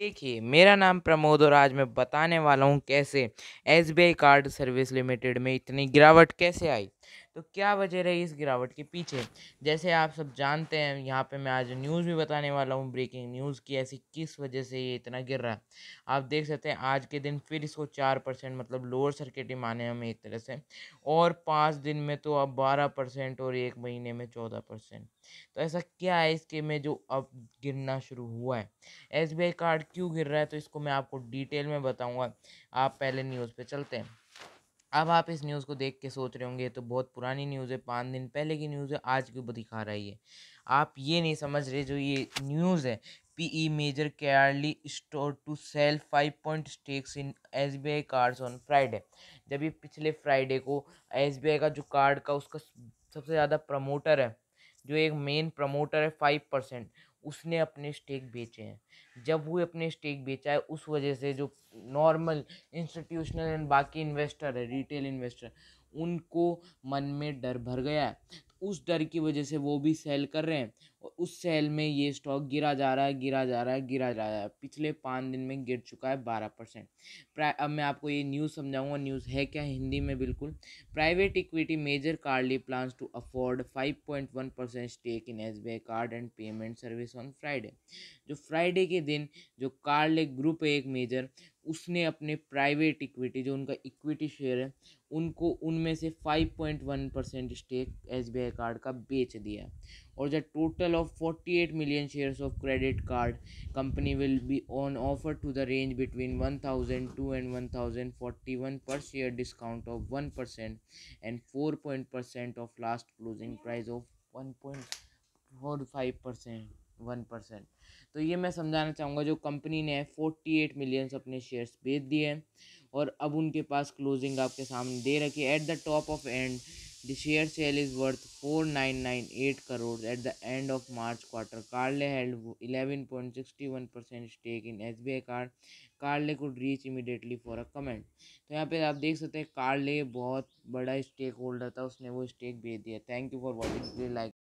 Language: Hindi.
देखिए मेरा नाम प्रमोद और आज मैं बताने वाला हूँ कैसे एस कार्ड सर्विस लिमिटेड में इतनी गिरावट कैसे आई तो क्या वजह रही इस गिरावट के पीछे जैसे आप सब जानते हैं यहाँ पे मैं आज न्यूज़ भी बताने वाला हूँ ब्रेकिंग न्यूज़ की ऐसी किस वजह से ये इतना गिर रहा है आप देख सकते हैं आज के दिन फिर इसको चार परसेंट मतलब लोअर सर्किट ही माने हमें एक तरह से और पाँच दिन में तो अब बारह परसेंट और एक महीने में चौदह परसेंट तो ऐसा क्या है इसके में जो अब गिरना शुरू हुआ है एस कार्ड क्यों गिर रहा है तो इसको मैं आपको डिटेल में बताऊँगा आप पहले न्यूज़ पे चलते हैं अब आप इस न्यूज़ को देख के सोच रहे होंगे तो बहुत पुरानी न्यूज़ है पाँच दिन पहले की न्यूज़ है आज की वो दिखा रही है आप ये नहीं समझ रहे जो ये न्यूज़ है P E major Carlyle store to sell five point stakes in S B I Cards on Friday जब ये पिछले फ्राइडे को एस बी आई का जो कार्ड का उसका सबसे ज़्यादा प्रमोटर है जो एक मेन प्रमोटर है फाइव परसेंट उसने अपने स्टेक बेचे हैं जब वो अपने स्टेक बेचा है उस वजह से जो नॉर्मल इंस्टीट्यूशनल एंड बाकी इन्वेस्टर है रिटेल इन्वेस्टर उनको मन में डर भर गया है उस डर की वजह से वो भी सेल कर रहे हैं और उस सेल में ये स्टॉक गिरा जा रहा है गिरा जा रहा है गिरा जा रहा है पिछले पाँच दिन में गिर चुका है बारह परसेंट अब मैं आपको ये न्यूज़ समझाऊंगा न्यूज़ है क्या हिंदी में बिल्कुल private equity major Carlyle plans to afford five point one percent stake in S Card and Payment Service on Friday जो फ्राइडे के दिन जो कार्डले ग्रुप है एक मेजर उसने अपने प्राइवेट इक्विटी जो उनका इक्विटी शेयर है उनको उनमें से 5.1 परसेंट स्टेक एस कार्ड का बेच दिया और the total of 48 million shares of credit card company will be on offer to the range between one thousand two and one thousand forty one per share discount of one percent and four point percent of last closing price of one point four five percent one percent तो ये मैं समझाना चाहूँगा जो कंपनी ने फोर्टी एट मिलियंस अपने शेयर्स बेच दिए हैं और अब उनके पास क्लोजिंग आपके सामने दे रखी है at the top of and the share sale is worth four nine nine eight crore at the end of March quarter Carlyle held eleven point sixty one percent stake in S B I card Carlyle could reach immediately for a comment तो यहाँ पे आप देख सकते हैं कार्ले बहुत बड़ा स्टेक होल्डर था उसने वो स्टेक भेज दिया thank you for watching like